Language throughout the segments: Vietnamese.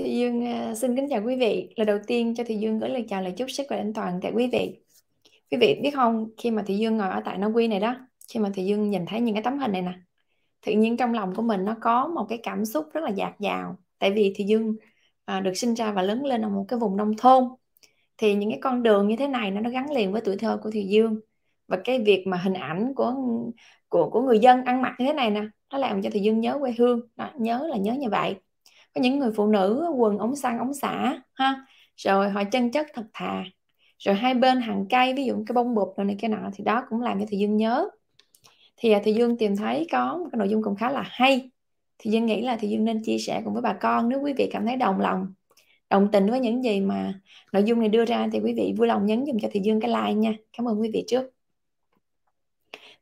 Thùy Dương à, xin kính chào quý vị. Lời đầu tiên cho Thị Dương gửi lời chào lời chúc sức khỏe an toàn tại quý vị. Quý vị biết không, khi mà Thị Dương ngồi ở tại Na Quy này đó, khi mà Thị Dương nhìn thấy những cái tấm hình này nè, tự nhiên trong lòng của mình nó có một cái cảm xúc rất là dạt dào. Tại vì Thị Dương à, được sinh ra và lớn lên ở một cái vùng nông thôn. Thì những cái con đường như thế này nó, nó gắn liền với tuổi thơ của Thị Dương. Và cái việc mà hình ảnh của của của người dân ăn mặc như thế này nè, nó làm cho Thị Dương nhớ quê hương, đó, nhớ là nhớ như vậy có những người phụ nữ quần ống xăng ống xả ha rồi họ chân chất thật thà rồi hai bên hàng cây ví dụ cái bông bụp rồi này kia nọ thì đó cũng làm cho thì dương nhớ thì à, thì dương tìm thấy có một cái nội dung cũng khá là hay thì dương nghĩ là thì dương nên chia sẻ cùng với bà con nếu quý vị cảm thấy đồng lòng đồng tình với những gì mà nội dung này đưa ra thì quý vị vui lòng nhấn dùm cho thì dương cái like nha cảm ơn quý vị trước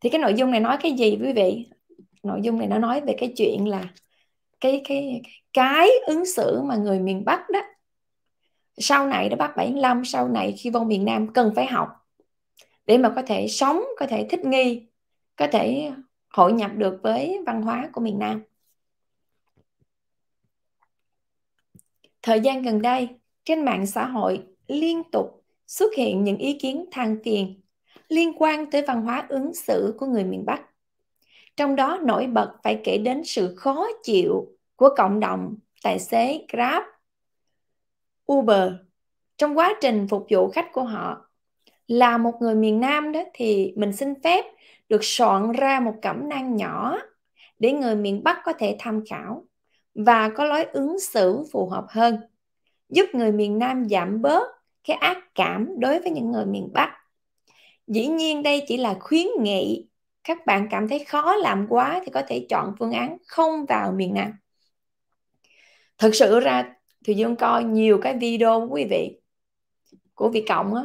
thì cái nội dung này nói cái gì quý vị nội dung này nó nói về cái chuyện là cái cái cái ứng xử mà người miền Bắc đó sau này đó bác 75 sau này khi vô miền Nam cần phải học để mà có thể sống có thể thích nghi có thể hội nhập được với văn hóa của miền Nam thời gian gần đây trên mạng xã hội liên tục xuất hiện những ý kiến thăng tiền liên quan tới văn hóa ứng xử của người miền Bắc trong đó nổi bật phải kể đến sự khó chịu của cộng đồng tài xế Grab, Uber trong quá trình phục vụ khách của họ. Là một người miền Nam đó thì mình xin phép được soạn ra một cẩm nang nhỏ để người miền Bắc có thể tham khảo và có lối ứng xử phù hợp hơn, giúp người miền Nam giảm bớt cái ác cảm đối với những người miền Bắc. Dĩ nhiên đây chỉ là khuyến nghị các bạn cảm thấy khó làm quá thì có thể chọn phương án không vào miền Nam. Thực sự ra thì Dương coi nhiều cái video của quý vị của vị Cộng á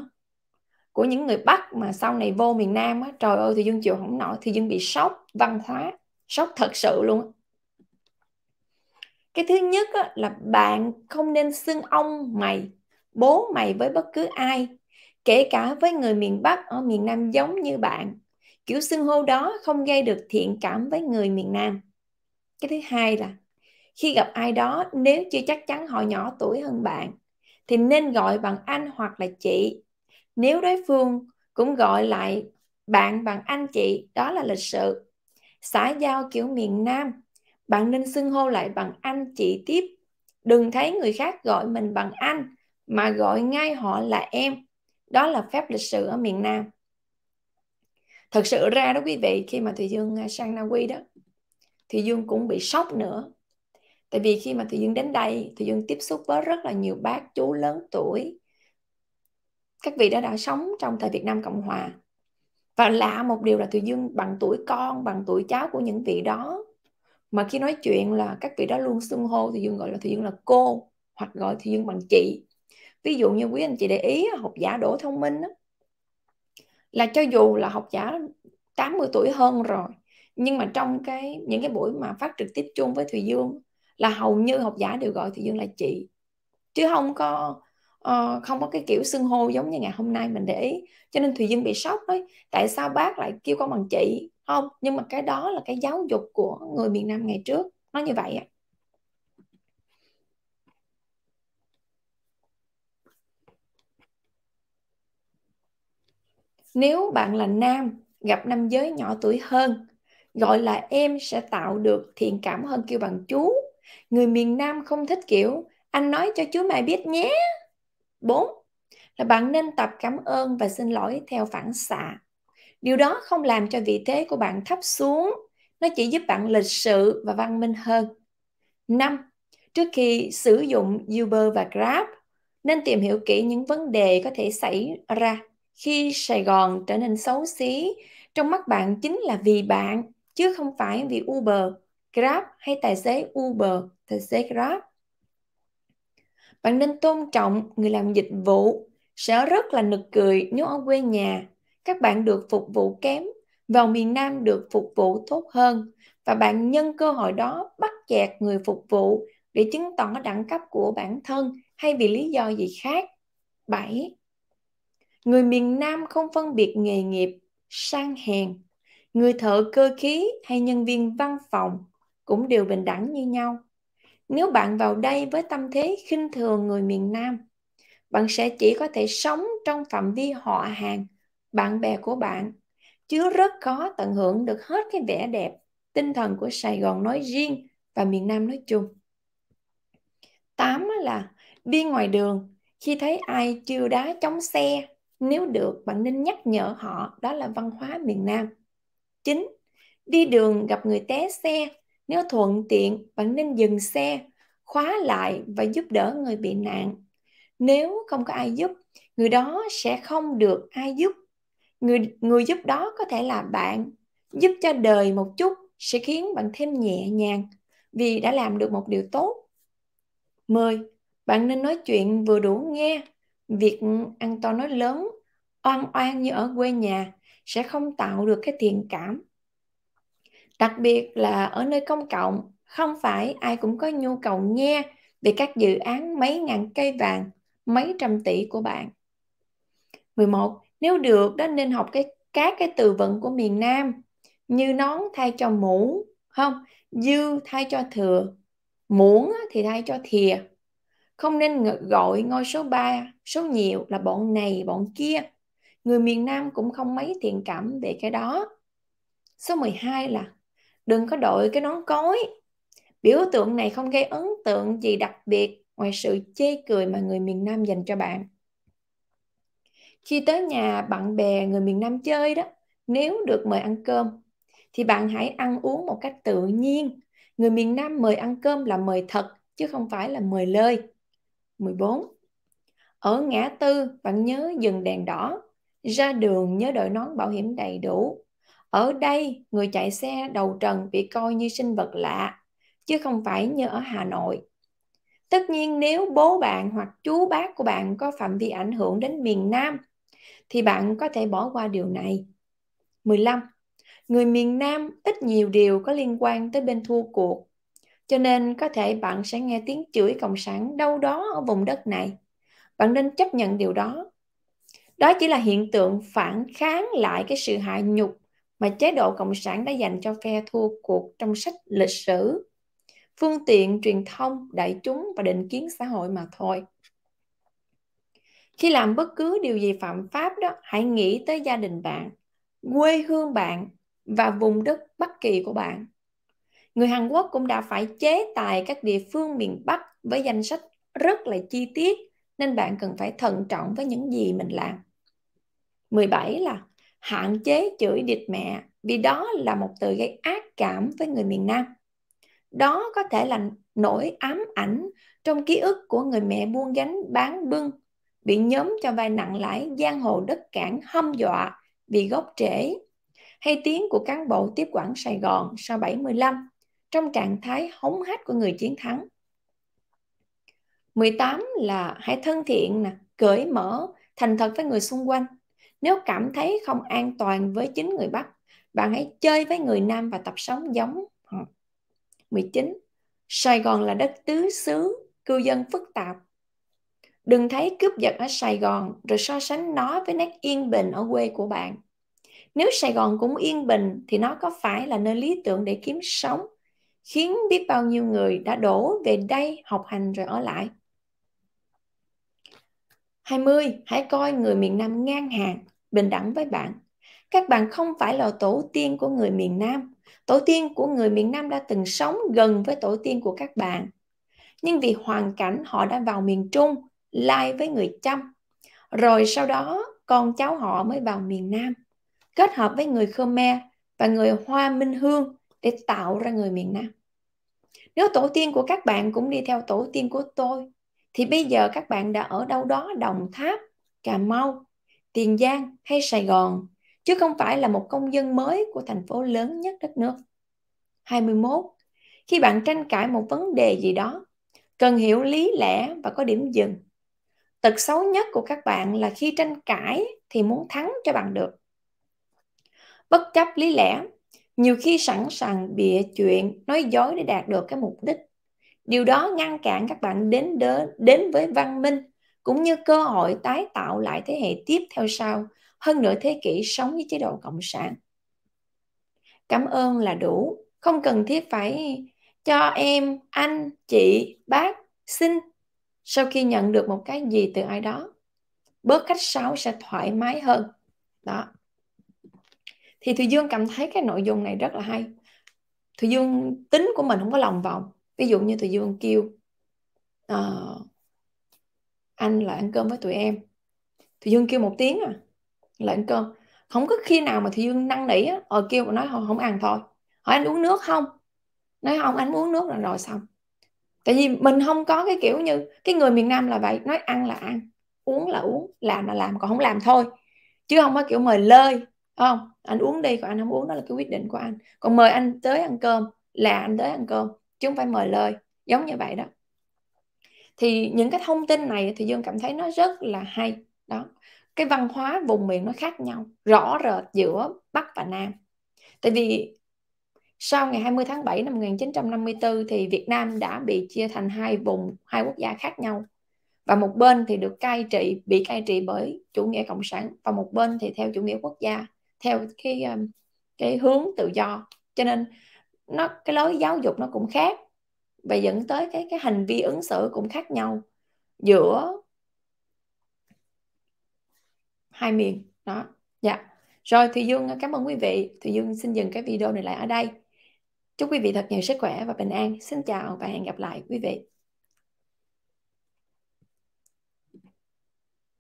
của những người Bắc mà sau này vô miền Nam á trời ơi thì Dương chịu không nổi thì Dương bị sốc văn hóa sốc thật sự luôn á. cái thứ nhất á, là bạn không nên xưng ông mày bố mày với bất cứ ai kể cả với người miền Bắc ở miền Nam giống như bạn kiểu xưng hô đó không gây được thiện cảm với người miền Nam cái thứ hai là khi gặp ai đó nếu chưa chắc chắn họ nhỏ tuổi hơn bạn thì nên gọi bằng anh hoặc là chị nếu đối phương cũng gọi lại bạn bằng anh chị đó là lịch sự xã giao kiểu miền Nam bạn nên xưng hô lại bằng anh chị tiếp đừng thấy người khác gọi mình bằng anh mà gọi ngay họ là em đó là phép lịch sự ở miền Nam thật sự ra đó quý vị khi mà thùy dương à, sang na uy đó thùy dương cũng bị sốc nữa tại vì khi mà thùy dương đến đây thùy dương tiếp xúc với rất là nhiều bác chú lớn tuổi các vị đã đã sống trong thời việt nam cộng hòa và lạ một điều là thùy dương bằng tuổi con bằng tuổi cháu của những vị đó mà khi nói chuyện là các vị đó luôn xưng hô thùy dương gọi là thùy dương là cô hoặc gọi thùy dương bằng chị ví dụ như quý anh chị để ý à, học giả đỗ thông minh đó, là cho dù là học giả 80 tuổi hơn rồi nhưng mà trong cái những cái buổi mà phát trực tiếp chung với Thùy Dương là hầu như học giả đều gọi Thùy Dương là chị chứ không có uh, không có cái kiểu xưng hô giống như ngày hôm nay mình để ý cho nên Thùy Dương bị sốc ấy tại sao bác lại kêu con bằng chị không nhưng mà cái đó là cái giáo dục của người miền Nam ngày trước nó như vậy ạ nếu bạn là nam gặp nam giới nhỏ tuổi hơn gọi là em sẽ tạo được thiện cảm hơn kêu bằng chú người miền nam không thích kiểu anh nói cho chú mày biết nhé bốn là bạn nên tập cảm ơn và xin lỗi theo phản xạ điều đó không làm cho vị thế của bạn thấp xuống nó chỉ giúp bạn lịch sự và văn minh hơn năm trước khi sử dụng uber và grab nên tìm hiểu kỹ những vấn đề có thể xảy ra khi Sài Gòn trở nên xấu xí trong mắt bạn chính là vì bạn chứ không phải vì Uber, Grab hay tài xế Uber, tài xế Grab. Bạn nên tôn trọng người làm dịch vụ. Sẽ rất là nực cười nếu ở quê nhà các bạn được phục vụ kém, vào miền Nam được phục vụ tốt hơn và bạn nhân cơ hội đó bắt chẹt người phục vụ để chứng tỏ đẳng cấp của bản thân hay vì lý do gì khác. 7 người miền Nam không phân biệt nghề nghiệp, sang hèn, người thợ cơ khí hay nhân viên văn phòng cũng đều bình đẳng như nhau. Nếu bạn vào đây với tâm thế khinh thường người miền Nam, bạn sẽ chỉ có thể sống trong phạm vi họ hàng, bạn bè của bạn, chứ rất khó tận hưởng được hết cái vẻ đẹp, tinh thần của Sài Gòn nói riêng và miền Nam nói chung. Tám là đi ngoài đường, khi thấy ai chiêu đá chống xe nếu được, bạn nên nhắc nhở họ đó là văn hóa miền Nam. 9. Đi đường gặp người té xe, nếu thuận tiện, bạn nên dừng xe, khóa lại và giúp đỡ người bị nạn. Nếu không có ai giúp, người đó sẽ không được ai giúp. Người, người giúp đó có thể là bạn. Giúp cho đời một chút sẽ khiến bạn thêm nhẹ nhàng vì đã làm được một điều tốt. 10. Bạn nên nói chuyện vừa đủ nghe, Việc ăn to nói lớn, oan oan như ở quê nhà sẽ không tạo được cái thiện cảm. Đặc biệt là ở nơi công cộng, không phải ai cũng có nhu cầu nghe về các dự án mấy ngàn cây vàng, mấy trăm tỷ của bạn. 11. Nếu được đó nên học cái các cái từ vựng của miền Nam như nón thay cho mũ, không, dư thay cho thừa, muỗng thì thay cho thìa, không nên gọi ngôi số 3, số nhiều là bọn này, bọn kia. Người miền Nam cũng không mấy thiện cảm về cái đó. Số 12 là đừng có đội cái nón cối. Biểu tượng này không gây ấn tượng gì đặc biệt ngoài sự chê cười mà người miền Nam dành cho bạn. Khi tới nhà bạn bè người miền Nam chơi đó, nếu được mời ăn cơm, thì bạn hãy ăn uống một cách tự nhiên. Người miền Nam mời ăn cơm là mời thật, chứ không phải là mời lơi. 14. Ở ngã tư bạn nhớ dừng đèn đỏ, ra đường nhớ đội nón bảo hiểm đầy đủ. Ở đây người chạy xe đầu trần bị coi như sinh vật lạ, chứ không phải như ở Hà Nội. Tất nhiên nếu bố bạn hoặc chú bác của bạn có phạm vi ảnh hưởng đến miền Nam thì bạn có thể bỏ qua điều này. 15. Người miền Nam ít nhiều điều có liên quan tới bên thua cuộc cho nên có thể bạn sẽ nghe tiếng chửi cộng sản đâu đó ở vùng đất này. Bạn nên chấp nhận điều đó. Đó chỉ là hiện tượng phản kháng lại cái sự hại nhục mà chế độ cộng sản đã dành cho phe thua cuộc trong sách lịch sử, phương tiện truyền thông, đại chúng và định kiến xã hội mà thôi. Khi làm bất cứ điều gì phạm pháp đó, hãy nghĩ tới gia đình bạn, quê hương bạn và vùng đất bất kỳ của bạn Người Hàn Quốc cũng đã phải chế tài các địa phương miền Bắc với danh sách rất là chi tiết nên bạn cần phải thận trọng với những gì mình làm. 17 là hạn chế chửi địch mẹ vì đó là một từ gây ác cảm với người miền Nam. Đó có thể là nỗi ám ảnh trong ký ức của người mẹ buôn gánh bán bưng bị nhóm cho vai nặng lãi giang hồ đất cảng hâm dọa vì gốc trễ hay tiếng của cán bộ tiếp quản Sài Gòn sau 75 trong trạng thái hống hách của người chiến thắng. 18 là hãy thân thiện nè, cởi mở, thành thật với người xung quanh. Nếu cảm thấy không an toàn với chính người Bắc, bạn hãy chơi với người Nam và tập sống giống họ. 19. Sài Gòn là đất tứ xứ, cư dân phức tạp. Đừng thấy cướp giật ở Sài Gòn rồi so sánh nó với nét yên bình ở quê của bạn. Nếu Sài Gòn cũng yên bình thì nó có phải là nơi lý tưởng để kiếm sống khiến biết bao nhiêu người đã đổ về đây học hành rồi ở lại. 20. Hãy coi người miền Nam ngang hàng, bình đẳng với bạn. Các bạn không phải là tổ tiên của người miền Nam. Tổ tiên của người miền Nam đã từng sống gần với tổ tiên của các bạn. Nhưng vì hoàn cảnh họ đã vào miền Trung, lai với người Chăm. Rồi sau đó con cháu họ mới vào miền Nam. Kết hợp với người Khmer và người Hoa Minh Hương để tạo ra người miền Nam. Nếu tổ tiên của các bạn cũng đi theo tổ tiên của tôi, thì bây giờ các bạn đã ở đâu đó Đồng Tháp, Cà Mau, Tiền Giang hay Sài Gòn, chứ không phải là một công dân mới của thành phố lớn nhất đất nước. 21. Khi bạn tranh cãi một vấn đề gì đó, cần hiểu lý lẽ và có điểm dừng. Tật xấu nhất của các bạn là khi tranh cãi thì muốn thắng cho bằng được. Bất chấp lý lẽ, nhiều khi sẵn sàng bịa chuyện nói dối để đạt được cái mục đích điều đó ngăn cản các bạn đến đến đến với văn minh cũng như cơ hội tái tạo lại thế hệ tiếp theo sau hơn nửa thế kỷ sống với chế độ cộng sản cảm ơn là đủ không cần thiết phải cho em anh chị bác xin sau khi nhận được một cái gì từ ai đó bớt khách sáo sẽ thoải mái hơn đó thì thùy dương cảm thấy cái nội dung này rất là hay thùy dương tính của mình không có lòng vòng ví dụ như thùy dương kêu uh, anh là ăn cơm với tụi em thùy dương kêu một tiếng à là ăn cơm không có khi nào mà thùy dương năn nỉ á ờ kêu nói không, không ăn thôi hỏi anh uống nước không nói không anh uống nước là rồi xong tại vì mình không có cái kiểu như cái người miền nam là vậy nói ăn là ăn uống là uống làm là làm còn không làm thôi chứ không có kiểu mời lơi không anh uống đi còn anh không uống đó là cái quyết định của anh còn mời anh tới ăn cơm là anh tới ăn cơm chứ không phải mời lời giống như vậy đó thì những cái thông tin này thì dương cảm thấy nó rất là hay đó cái văn hóa vùng miền nó khác nhau rõ rệt giữa bắc và nam tại vì sau ngày 20 tháng 7 năm 1954 thì Việt Nam đã bị chia thành hai vùng, hai quốc gia khác nhau. Và một bên thì được cai trị, bị cai trị bởi chủ nghĩa cộng sản và một bên thì theo chủ nghĩa quốc gia theo cái ờ, cái hướng tự do cho nên nó cái lối giáo dục nó cũng khác và dẫn tới cái cái hành vi ứng xử cũng khác nhau giữa hai miền đó dạ rồi thì dương ờ, cảm ơn quý vị thì dương xin dừng cái video này lại ở đây chúc quý vị thật nhiều sức khỏe và bình an xin chào và hẹn gặp lại quý vị